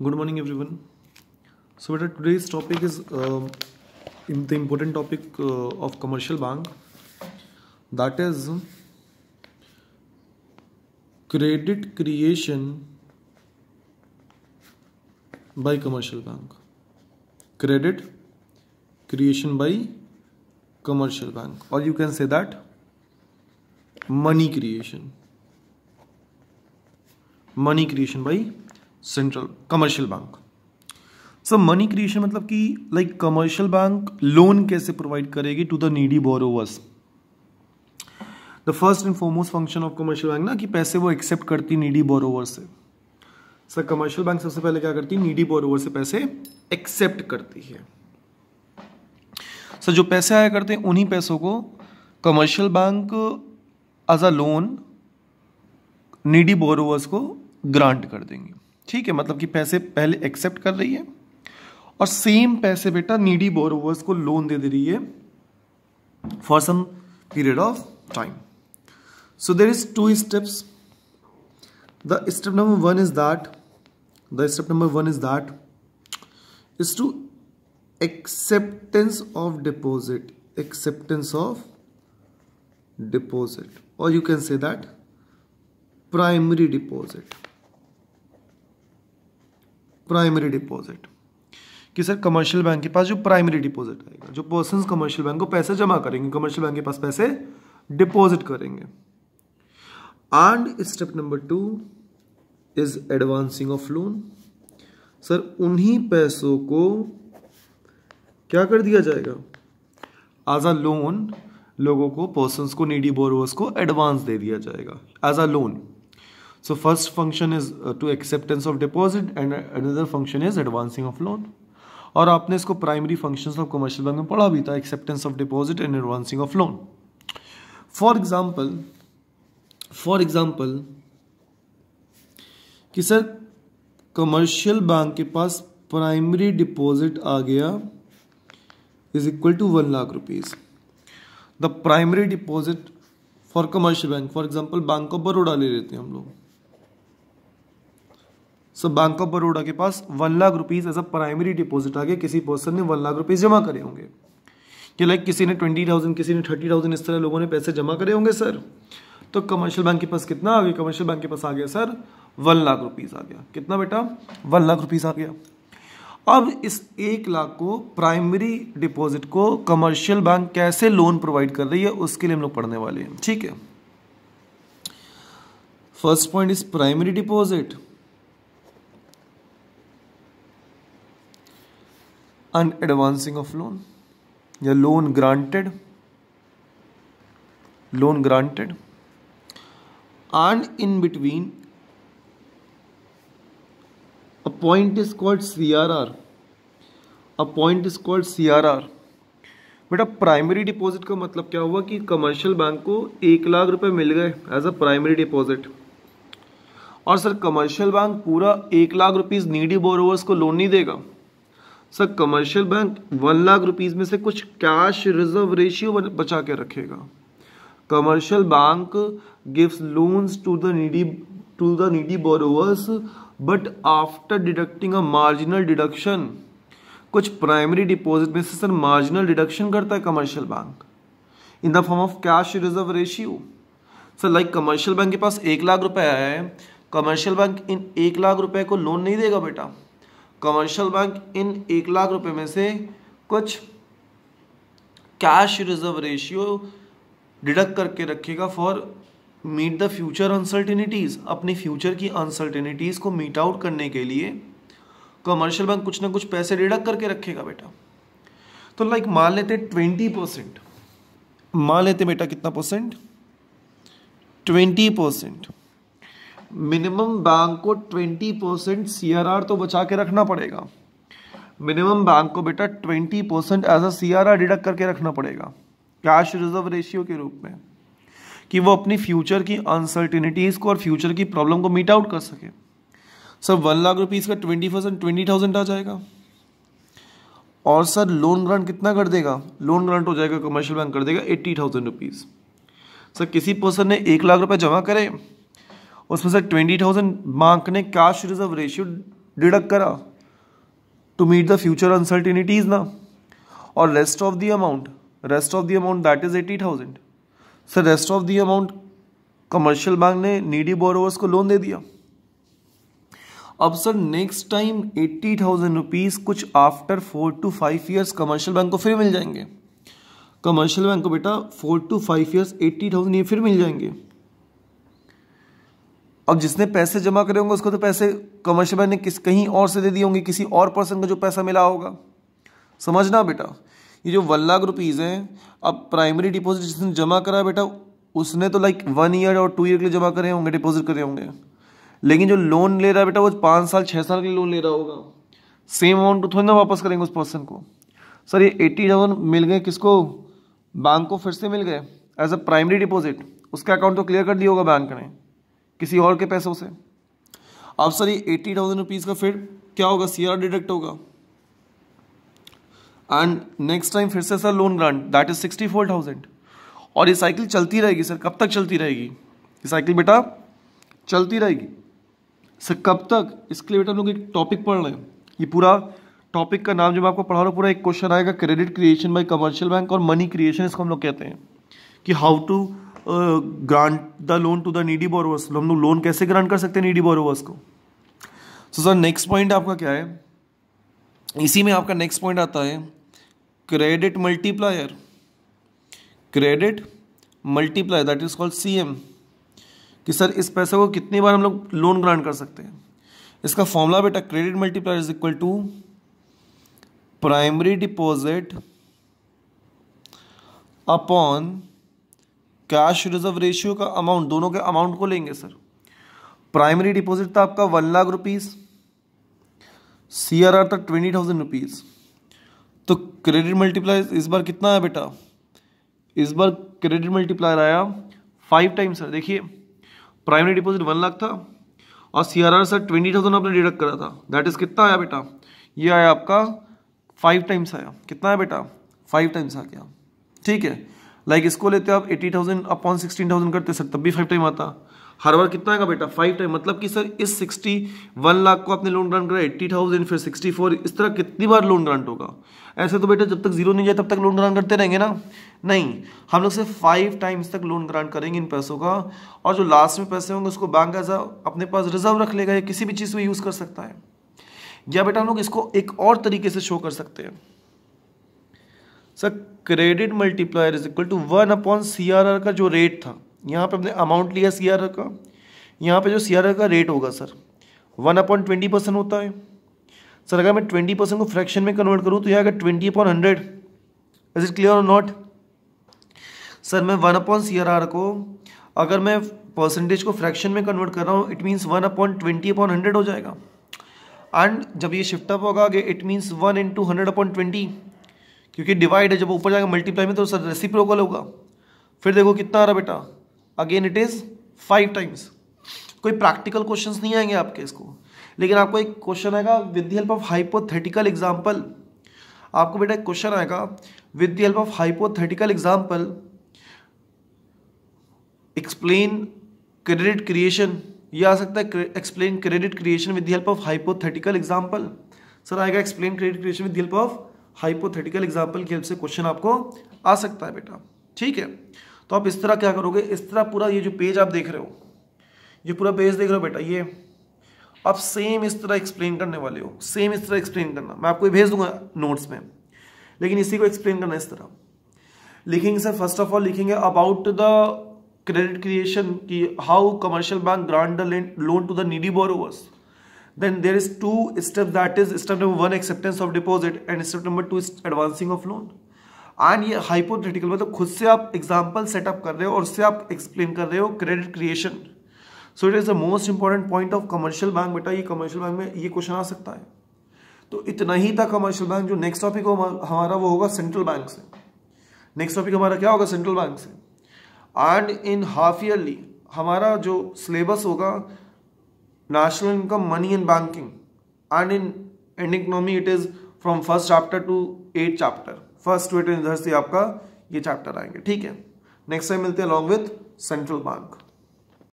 good morning everyone so today's topic is uh, the important topic uh, of commercial bank that is credit creation by commercial bank credit creation by commercial bank or you can say that money creation money creation by central commercial bank sir money creation मतलब कि like commercial bank loan कैसे provide करेगी to the needy borrowers the first and foremost function of commercial bank ना कि पैसे वो accept करती needy borrower से सर कमर्शियल बैंक सबसे पहले क्या करती है नीडी बोरोवर से पैसे एक्सेप्ट करती है सर जो पैसे आया करते हैं उन्हीं पैसों को commercial bank as a loan needy borrowers को ग्रांट कर देंगे ठीक है मतलब कि पैसे पहले एक्सेप्ट कर रही है और सेम पैसे बेटा नीडी बोरोवर्स को लोन दे दे रही है for some period of time so there is two steps the step number one is that the step number one is that is to acceptance of deposit acceptance of deposit और you can say that primary deposit primary deposit कि sir commercial bank के पास जो primary deposit आएगा जो person commercial bank को पैसे जमा करेंगे कमर्शियल बैंक के पास पैसे डिपॉजिट करेंगे and step number two is advancing of loan sir उन्हीं पैसों को क्या कर दिया जाएगा एज अ लोन लोगों को पर्सन को नीडी बोरोस को एडवांस दे दिया जाएगा as a loan So first function is uh, to acceptance of deposit and another function is advancing of loan. और आपने इसको primary functions of commercial bank में पढ़ा भी था acceptance of deposit and advancing of loan for example for example कि sir commercial bank के पास प्राइमरी डिपॉजिट आ गया is equal to one lakh rupees the primary deposit for commercial bank for example bank of Baroda ले लेते हैं हम लोग सो बैंक ऑफ बड़ौदा के पास one lakh rupees as a primary deposit आगे किसी पर्सन ने वन लाख रुपीज जमा करे होंगे कि लाइक किसी ने ट्वेंटी थाउजेंड किसी ने थर्टी थाउजेंड इस तरह लोगों ने पैसे जमा करे होंगे सर तो कमर्शियल बैंक के पास कितना आ गया कमर्शियल बैंक के पास आ गया सर वन लाख रुपीज आ गया कितना बेटा वन लाख रुपीज आ गया अब इस एक लाख को प्राइमरी डिपॉजिट को कमर्शियल बैंक कैसे लोन प्रोवाइड कर रही है उसके लिए हम लोग पढ़ने वाले हैं ठीक है first point is primary deposit and advancing of loan या loan granted loan granted point is called C R R a point is called C R R बेटा प्राइमरी डिपॉजिट का मतलब क्या हुआ कि कमर्शियल बैंक को एक लाख रुपए मिल गए एज अ प्राइमरी डिपॉजिट और सर कमर्शियल बैंक पूरा एक लाख रुपीज नीडी बोरोवर्स को लोन नहीं देगा sir commercial bank one lakh rupees में से कुछ कैश रिजर्व रेशियो बचा के रखेगा commercial bank gives loans to the needy to the needy borrowers but after deducting a marginal deduction कुछ प्राइमरी डिपॉजिट में से सर मार्जिनल डिडक्शन करता है commercial bank in the form of cash reserve ratio sir like commercial bank के पास एक लाख रुपए है कमर्शियल बैंक इन एक लाख रुपए को लोन नहीं देगा बेटा कमर्शियल बैंक इन एक लाख रुपए में से कुछ कैश रिजर्व रेशियो डिडक्ट करके रखेगा for meet the future uncertainties अपनी फ्यूचर की अनसर्टेनिटीज़ को मीट आउट करने के लिए कमर्शियल बैंक कुछ ना कुछ पैसे डिडक्ट करके रखेगा बेटा तो लाइक मान लेते ट्वेंटी परसेंट मान लेते बेटा कितना percent twenty percent minimum bank को 20 परसेंट सी तो बचा के रखना पड़ेगा मिनिमम बैंक को बेटा 20 percent as a C deduct करके रखना पड़ेगा कैश रिजर्व रेशियो के रूप में कि वो अपनी फ्यूचर की अनसर्टिनिटीज को और फ्यूचर की प्रॉब्लम को मीट आउट कर सके सर वन लाख रुपीज़ का ट्वेंटी परसेंट ट्वेंटी थाउजेंड आ जाएगा और सर लोन ग्रांट कितना कर देगा लोन ग्रांट हो जाएगा कमर्शियल बैंक कर देगा एट्टी थाउजेंड रुपीज़ सर किसी पर्सन ने एक लाख रुपए जमा करे उसमें से ट्वेंटी थाउजेंड बैंक ने कैश रिजर्व रेशियो डिडक्ट करा to meet the future uncertainties ना और rest of the amount rest of the amount that is eighty thousand sir rest of the amount commercial bank ने needy borrowers को loan दे दिया अब sir next time eighty thousand rupees कुछ after four two five years commercial bank को फिर मिल जाएंगे कमर्शियल बैंक को बेटा four two five years eighty thousand ये फिर मिल जाएंगे अब जिसने पैसे जमा करे होंगे उसको तो पैसे कमर्शियल बैंक ने किस कहीं और से दे दिए होंगे किसी और पर्सन का जो पैसा मिला होगा समझना बेटा ये जो वन लाख रुपीज़ हैं अब प्राइमरी डिपॉजिट जिसने जमा करा बेटा उसने तो लाइक वन ईयर और टू ईयर के लिए जमा करे होंगे डिपॉजिट करे होंगे लेकिन जो लोन ले रहा है बेटा वो पाँच साल छः साल के लिए लोन ले रहा होगा सेम अमाउंट को थोड़ी ना वापस करेंगे उस पर्सन को सर ये एट्टी थाउजेंड मिल गए किसको बैंक को फिर से मिल गए एज अ प्राइमरी डिपॉजिट उसका अकाउंट तो क्लियर कर दिया होगा बैंक ने किसी और के पैसों से अब सर ये एटी थाउजेंड रुपीज़ का फिर क्या होगा सी आर डिडक्ट होगा एंड नेक्स्ट टाइम फिर से sir loan grant that is sixty four thousand और ये साइकिल चलती रहेगी सर कब तक चलती रहेगी ये साइकिल बेटा चलती रहेगी सर कब तक इसके लिए बेटा हम लोग एक टॉपिक पढ़ रहे हैं ये पूरा टॉपिक का नाम जो मैं आपको पढ़ा रहा हूँ पूरा एक क्वेश्चन आएगा credit creation by commercial bank और मनी क्रिएशन इसको हम लोग कहते हैं कि how to grant the loan to the needy borrowers हम लोग लोन कैसे ग्रांट कर सकते हैं नीडी बोरोवर्स को सो सर नेक्स्ट पॉइंट आपका क्या है इसी में आपका नेक्स्ट पॉइंट आता है credit multiplier credit multiplier that is called C M कि सर इस पैसे को कितनी बार हम लोग लोन ग्रांट कर सकते हैं इसका फॉर्मूला बेटा credit multiplier is equal to primary deposit upon cash reserve ratio का अमाउंट दोनों के अमाउंट को लेंगे सर प्राइमरी डिपॉजिट था आपका one lakh rupees C R R था ट्वेंटी थाउजेंड रुपीज तो क्रेडिट मल्टीप्लाई इस बार कितना आया बेटा इस बार क्रेडिट मल्टीप्लायर आया फाइव टाइम्स सर देखिए प्राइमरी डिपॉजिट वन लाख था और C R R sir twenty thousand आपने डिडक्ट करा था दैट इज कितना आया बेटा ये आया आपका फाइव टाइम्स आया कितना है बेटा फाइव टाइम्स आ गया ठीक है लाइक इसको लेते हो आप eighty thousand upon sixteen thousand करते सर तब भी फाइव टाइम आता हर बार कितना आएगा बेटा फाइव टाइम मतलब कि सर इस सिक्सटी वन लाख को आपने लोन ग्रांट करा एट्टी थाउजेंड फिर सिक्सटी फोर इस तरह कितनी बार लोन ग्रांट होगा ऐसे तो बेटा जब तक जीरो नहीं जाए तब तक लोन ग्रांट करते रहेंगे ना नहीं हम लोग सिर्फ फाइव टाइम्स तक लोन ग्रांट करेंगे इन पैसों का और जो लास्ट में पैसे होंगे उसको बैंक एज अपने पास रिजर्व रख लेगा या किसी भी चीज़ में यूज़ कर सकता है या बेटा हम लोग इसको एक और तरीके से शो कर सकते हैं sir credit multiplier is equal to one upon C R R का जो रेट था यहाँ पे हमने अमाउंट लिया सी आर आर का यहाँ पे जो सी आर आर का रेट होगा sir one upon twenty percent होता है सर अगर मैं ट्वेंटी परसेंट को फ्रैक्शन में कन्वर्ट करूँ तो यह अगर twenty upon hundred is it clear और नॉट सर मैं one upon C R R को अगर मैं परसेंटेज को फ्रैक्शन में कन्वर्ट कर रहा हूँ it means one upon twenty upon hundred हो जाएगा एंड जब ये शिफ्ट अप होगा it means one into hundred upon twenty क्योंकि डिवाइड है जब ऊपर जाएगा मल्टीप्लाई में तो सर रेसिप्रोकल होगा फिर देखो कितना आ रहा बेटा again it is five times कोई प्रैक्टिकल क्वेश्चंस नहीं आएंगे आपके इसको लेकिन आपको एक क्वेश्चन आएगा with the help of hypothetical example आपको बेटा एक क्वेश्चन आएगा with the help of hypothetical example explain credit creation ये आ सकता है explain credit creation with the help of hypothetical example sir आएगा explain credit creation with the help of hypothetical example की हेल्प से क्वेश्चन आपको आ सकता है बेटा ठीक है तो आप इस तरह क्या करोगे इस तरह पूरा ये जो पेज आप देख रहे हो ये पूरा पेज देख रहे हो बेटा ये आप सेम इस तरह एक्सप्लेन करने वाले हो सेम इस तरह एक्सप्लेन करना मैं आपको भेज दूंगा नोट्स में लेकिन इसी को एक्सप्लेन करना इस तरह लिखेंगे सर फर्स्ट ऑफ ऑल लिखेंगे अबाउट द क्रेडिट क्रिएशन की how commercial bank grand the loan to the needy borrowers then there is two steps that is step number one acceptance of deposit and step number two is advancing of loan and ये hypothetical मतलब खुद से आप example setup कर रहे हो और उससे आप एक्सप्लेन कर रहे हो credit creation so it is the most important point of commercial bank बेटा ये कमर्शियल बैंक में ये क्वेश्चन आ सकता है तो इतना ही था कमर्शियल बैंक जो नेक्स्ट टॉपिक हमारा वो होगा सेंट्रल बैंक से नेक्स्ट टॉपिक हमारा क्या होगा सेंट्रल बैंक से एंड इन हाफ ईयरली हमारा जो सिलेबस होगा national income money in banking and in and economy it is from first chapter to eight chapter first to eight इधर से आपका ये चैप्टर आएंगे ठीक है नेक्स्ट टाइम मिलते हैं अलॉन्ग विथ सेंट्रल बैंक